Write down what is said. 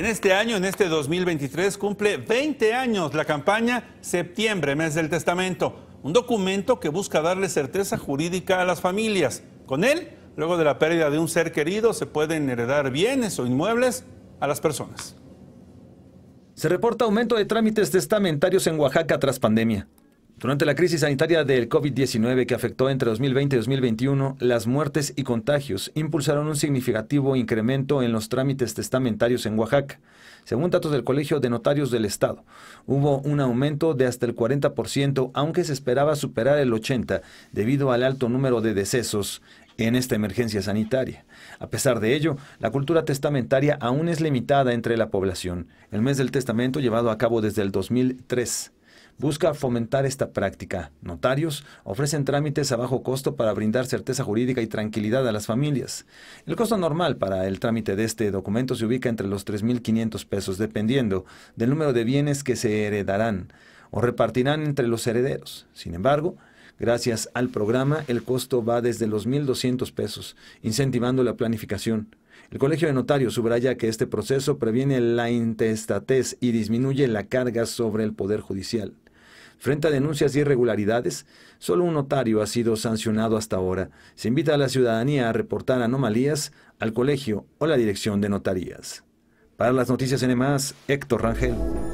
En este año, en este 2023, cumple 20 años la campaña Septiembre, mes del testamento, un documento que busca darle certeza jurídica a las familias. Con él, luego de la pérdida de un ser querido, se pueden heredar bienes o inmuebles a las personas. Se reporta aumento de trámites testamentarios en Oaxaca tras pandemia. Durante la crisis sanitaria del COVID-19 que afectó entre 2020 y 2021, las muertes y contagios impulsaron un significativo incremento en los trámites testamentarios en Oaxaca. Según datos del Colegio de Notarios del Estado, hubo un aumento de hasta el 40%, aunque se esperaba superar el 80% debido al alto número de decesos en esta emergencia sanitaria. A pesar de ello, la cultura testamentaria aún es limitada entre la población. El mes del testamento llevado a cabo desde el 2003 busca fomentar esta práctica. Notarios ofrecen trámites a bajo costo para brindar certeza jurídica y tranquilidad a las familias. El costo normal para el trámite de este documento se ubica entre los 3.500 pesos, dependiendo del número de bienes que se heredarán o repartirán entre los herederos. Sin embargo, Gracias al programa, el costo va desde los 1.200 pesos, incentivando la planificación. El Colegio de Notarios subraya que este proceso previene la intestatez y disminuye la carga sobre el Poder Judicial. Frente a denuncias y irregularidades, solo un notario ha sido sancionado hasta ahora. Se invita a la ciudadanía a reportar anomalías al colegio o la dirección de notarías. Para las noticias en Héctor Rangel.